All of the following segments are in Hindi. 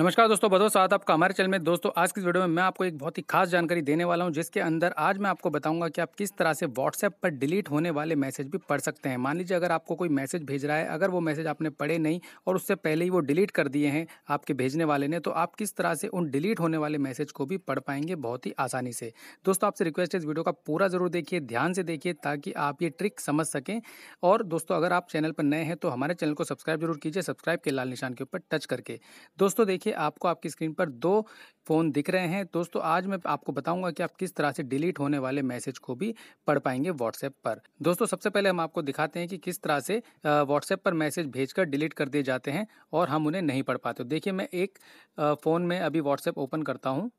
नमस्कार दोस्तों बदो साथ आपका हमारे चैनल में दोस्तों आज की वीडियो में मैं आपको एक बहुत ही खास जानकारी देने वाला हूं जिसके अंदर आज मैं आपको बताऊंगा कि आप किस तरह से व्हाट्सएप पर डिलीट होने वाले मैसेज भी पढ़ सकते हैं मान लीजिए अगर आपको कोई मैसेज भेज रहा है अगर वो मैसेज आपने पढ़े नहीं और उससे पहले ही वो डिलीट कर दिए हैं आपके भेजने वाले ने तो आप किस तरह से उन डिलीट होने वाले मैसेज को भी पढ़ पाएंगे बहुत ही आसानी से दोस्तों आपसे रिक्वेस्ट है इस वीडियो का पूरा ज़रूर देखिए ध्यान से देखिए ताकि आप ये ट्रिक समझ सकें और दोस्तों अगर आप चैनल पर नए हैं तो हमारे चैनल को सब्सक्राइब जरूर कीजिए सब्सक्राइब के लाल निशान के ऊपर टच करके दोस्तों देखिए देखिए आपको आपकी स्क्रीन पर दो फ़ोन दिख रहे हैं दोस्तों आज मैं आपको बताऊंगा कि आप किस तरह से डिलीट होने वाले मैसेज को भी पढ़ पाएंगे व्हाट्सएप पर दोस्तों सबसे पहले हम आपको दिखाते हैं कि किस तरह से व्हाट्सएप पर मैसेज भेजकर डिलीट कर दिए जाते हैं और हम उन्हें नहीं पढ़ पाते देखिए मैं एक फ़ोन में अभी व्हाट्सएप ओपन करता हूँ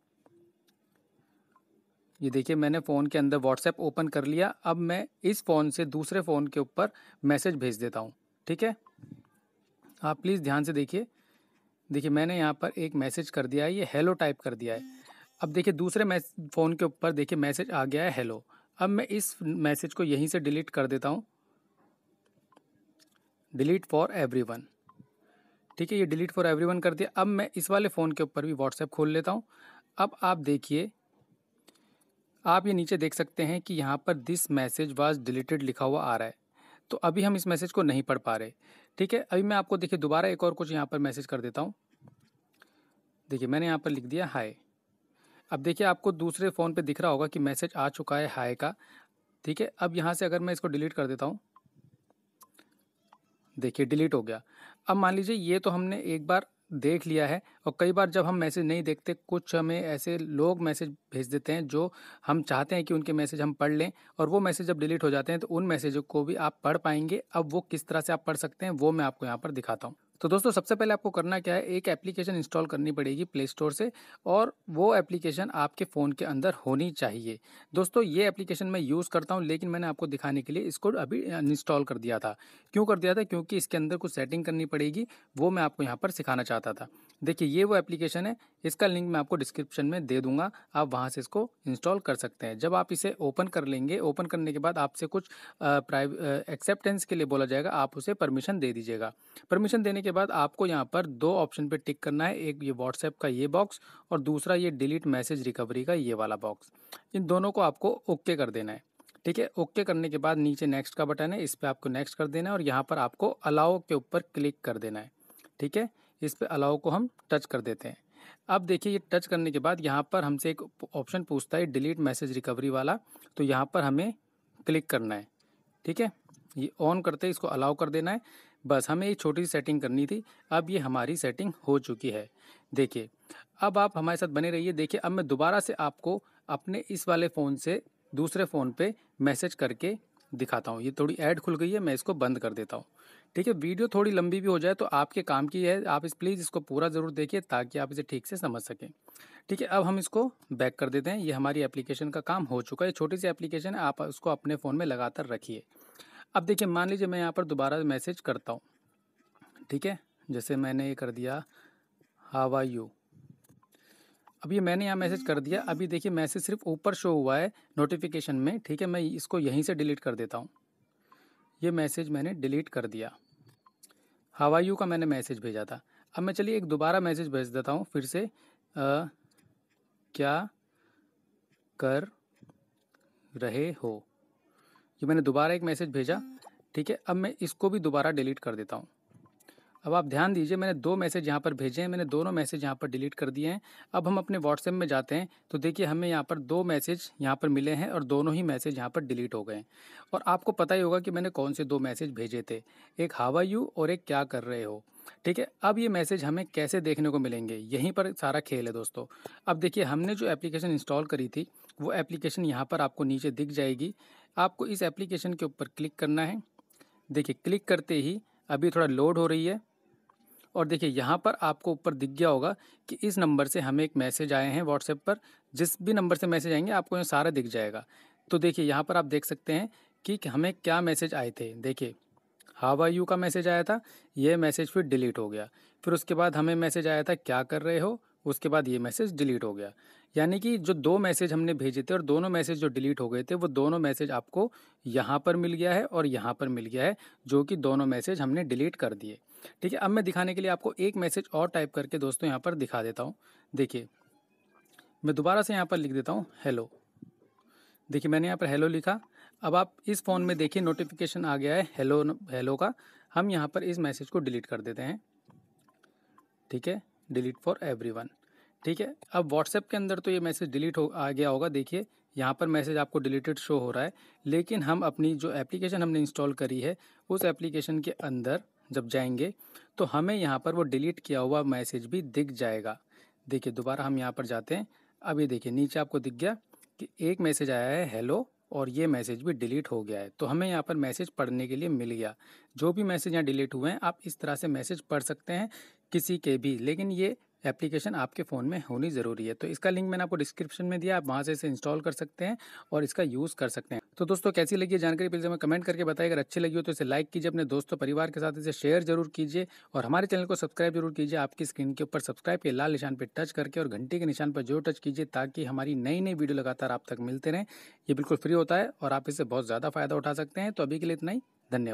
ये देखिए मैंने फ़ोन के अंदर व्हाट्सएप ओपन कर लिया अब मैं इस फ़ोन से दूसरे फ़ोन के ऊपर मैसेज भेज देता हूँ ठीक है आप प्लीज़ ध्यान से देखिए देखिए मैंने यहाँ पर एक मैसेज कर दिया है ये हेलो टाइप कर दिया है अब देखिए दूसरे फ़ोन के ऊपर देखिए मैसेज आ गया है हेलो अब मैं इस मैसेज को यहीं से डिलीट कर देता हूँ डिलीट फॉर एवरी वन ठीक है ये डिलीट फॉर एवरी वन कर दिया अब मैं इस वाले फ़ोन के ऊपर भी व्हाट्सएप खोल लेता हूँ अब आप देखिए आप ये नीचे देख सकते हैं कि यहाँ पर दिस मैसेज वाज डिलीटेड लिखा हुआ आ रहा है तो अभी हम इस मैसेज को नहीं पढ़ पा रहे ठीक है अभी मैं आपको देखिए दोबारा एक और कुछ यहाँ पर मैसेज कर देता हूँ देखिए मैंने यहाँ पर लिख दिया हाय अब देखिए आपको दूसरे फ़ोन पे दिख रहा होगा कि मैसेज आ चुका है हाय का ठीक है अब यहाँ से अगर मैं इसको डिलीट कर देता हूँ देखिए डिलीट हो गया अब मान लीजिए ये तो हमने एक बार देख लिया है और कई बार जब हम मैसेज नहीं देखते कुछ हमें ऐसे लोग मैसेज भेज देते हैं जो हम चाहते हैं कि उनके मैसेज हम पढ़ लें और वो मैसेज जब डिलीट हो जाते हैं तो उन मैसेजों को भी आप पढ़ पाएंगे अब वो किस तरह से आप पढ़ सकते हैं वो मैं आपको यहाँ पर दिखाता हूँ तो दोस्तों सबसे पहले आपको करना क्या है एक एप्लीकेशन इंस्टॉल करनी पड़ेगी प्ले स्टोर से और वो एप्लीकेशन आपके फ़ोन के अंदर होनी चाहिए दोस्तों ये एप्लीकेशन मैं यूज़ करता हूँ लेकिन मैंने आपको दिखाने के लिए इसको अभी इंस्टॉल कर दिया था क्यों कर दिया था क्योंकि इसके अंदर कुछ सेटिंग करनी पड़ेगी वो मैं आपको यहाँ पर सिखाना चाहता था देखिए ये वो एप्लीकेशन है इसका लिंक मैं आपको डिस्क्रिप्शन में दे दूंगा आप वहाँ से इसको इंस्टॉल कर सकते हैं जब आप इसे ओपन कर लेंगे ओपन करने के बाद आपसे कुछ प्राइव एक्सेप्टेंस के लिए बोला जाएगा आप उसे परमिशन दे दीजिएगा परमिशन देने के बाद आपको यहाँ पर दो ऑप्शन पर टिक करना है एक ये व्हाट्सएप का ये बॉक्स और दूसरा ये डिलीट मैसेज रिकवरी का ये वाला बॉक्स इन दोनों को आपको ओके कर देना है ठीक है ओके करने के बाद नीचे नेक्स्ट का बटन है इस पर आपको नेक्स्ट कर देना है और यहाँ पर आपको अलाओ के ऊपर क्लिक कर देना है ठीक है इस पर अलाओ को हम टच कर देते हैं अब देखिए ये टच करने के बाद यहाँ पर हमसे एक ऑप्शन पूछता है डिलीट मैसेज रिकवरी वाला तो यहाँ पर हमें क्लिक करना है ठीक है ये ऑन करते इसको अलाउ कर देना है बस हमें ये छोटी सी सेटिंग करनी थी अब ये हमारी सेटिंग हो चुकी है देखिए अब आप हमारे साथ बने रहिए देखिए अब मैं दोबारा से आपको अपने इस वाले फ़ोन से दूसरे फ़ोन पे मैसेज करके दिखाता हूँ ये थोड़ी ऐड खुल गई है मैं इसको बंद कर देता हूँ देखिए वीडियो थोड़ी लंबी भी हो जाए तो आपके काम की है आप इस प्लीज़ इसको पूरा ज़रूर देखिए ताकि आप इसे ठीक से समझ सकें ठीक है अब हम इसको बैक कर देते हैं ये हमारी एप्लीकेशन का काम हो चुका है छोटी सी एप्लीकेशन है आप उसको अपने फ़ोन में लगातार रखिए अब देखिए मान लीजिए मैं यहाँ पर दोबारा मैसेज करता हूँ ठीक है जैसे मैंने ये कर दिया हावा यू अब ये मैंने यहाँ मैसेज कर दिया अभी देखिए मैसेज सिर्फ ऊपर शो हुआ है नोटिफिकेशन में ठीक है मैं इसको यहीं से डिलीट कर देता हूँ ये मैसेज मैंने डिलीट कर दिया हवायू का मैंने मैसेज भेजा था अब मैं चलिए एक दोबारा मैसेज भेज देता हूँ फिर से आ, क्या कर रहे हो ये मैंने दोबारा एक मैसेज भेजा ठीक है अब मैं इसको भी दोबारा डिलीट कर देता हूँ अब आप ध्यान दीजिए मैंने दो मैसेज यहाँ पर भेजे हैं मैंने दोनों मैसेज यहाँ पर डिलीट कर दिए हैं अब हम अपने व्हाट्सएप में जाते हैं तो देखिए हमें यहाँ पर दो मैसेज यहाँ पर मिले हैं और दोनों ही मैसेज यहाँ पर डिलीट हो गए हैं और आपको पता ही होगा कि मैंने कौन से दो मैसेज भेजे थे एक हावा यू और एक क्या कर रहे हो ठीक है अब ये मैसेज हमें कैसे देखने को मिलेंगे यहीं पर सारा खेल है दोस्तों अब देखिए हमने जो एप्लीकेशन इंस्टॉल करी थी वो एप्लीकेशन यहाँ पर आपको नीचे दिख जाएगी आपको इस एप्लीकेशन के ऊपर क्लिक करना है देखिए क्लिक करते ही अभी थोड़ा लोड हो रही है और देखिए यहाँ पर आपको ऊपर दिख गया होगा कि इस नंबर से हमें एक मैसेज आए हैं व्हाट्सएप पर जिस भी नंबर से मैसेज आएंगे आपको यहाँ सारा दिख जाएगा तो देखिए यहाँ पर आप देख सकते हैं कि हमें क्या मैसेज आए थे देखिए हावा यू का मैसेज आया था ये मैसेज फिर डिलीट हो गया फिर उसके बाद हमें मैसेज आया था क्या कर रहे हो उसके बाद ये मैसेज डिलीट हो गया यानी कि जो दो मैसेज हमने भेजे थे और दोनों मैसेज जो डिलीट हो गए थे वो दोनों मैसेज आपको यहाँ पर मिल गया है और यहाँ पर मिल गया है जो कि दोनों मैसेज हमने डिलीट कर दिए ठीक है अब मैं दिखाने के लिए आपको एक मैसेज और टाइप करके दोस्तों यहाँ पर दिखा देता हूँ देखिए मैं दोबारा से यहाँ पर लिख देता हूँ हेलो देखिए मैंने यहाँ पर हेलो लिखा अब आप इस फ़ोन में देखिए नोटिफिकेशन आ गया है हेलो हेलो का हम यहाँ पर इस मैसेज को डिलीट कर देते हैं ठीक है डिलीट फॉर एवरीवन ठीक है अब व्हाट्सएप के अंदर तो ये मैसेज डिलीट हो आ गया होगा देखिए यहाँ पर मैसेज आपको डिलीटेड शो हो रहा है लेकिन हम अपनी जो एप्लीकेशन हमने इंस्टॉल करी है उस एप्लीकेशन के अंदर जब जाएंगे तो हमें यहाँ पर वो डिलीट किया हुआ मैसेज भी दिख जाएगा देखिए दोबारा हम यहाँ पर जाते हैं अब ये देखिए नीचे आपको दिख गया कि एक मैसेज आया है हेलो और ये मैसेज भी डिलीट हो गया है तो हमें यहाँ पर मैसेज पढ़ने के लिए मिल गया जो भी मैसेज यहाँ डिलीट हुए हैं आप इस तरह से मैसेज पढ़ सकते हैं किसी के भी लेकिन ये एप्लीकेशन आपके फ़ोन में होनी ज़रूरी है तो इसका लिंक मैंने आपको डिस्क्रिप्शन में दिया आप वहाँ से इसे इंस्टॉल कर सकते हैं और इसका यूज़ कर सकते हैं तो दोस्तों कैसी लगी है जानकारी प्लीज़ हमें कमेंट करके बताइए अगर अच्छी लगी हो तो इसे लाइक कीजिए अपने दोस्तों परिवार के साथ इसे शेयर जरूर कीजिए और हमारे चैनल को सब्सक्राइब जरूर कीजिए आपकी स्क्रीन के ऊपर सब्सक्राइब के लाल निशान पर टच करके और घंटे के निशान पर जो टच कीजिए ताकि हमारी नई नई वीडियो लगातार आप तक मिलते रहें ये बिल्कुल फ्री होता है और आप इससे बहुत ज़्यादा फ़ायदा उठा सकते हैं तो अभी के लिए इतना ही धन्यवाद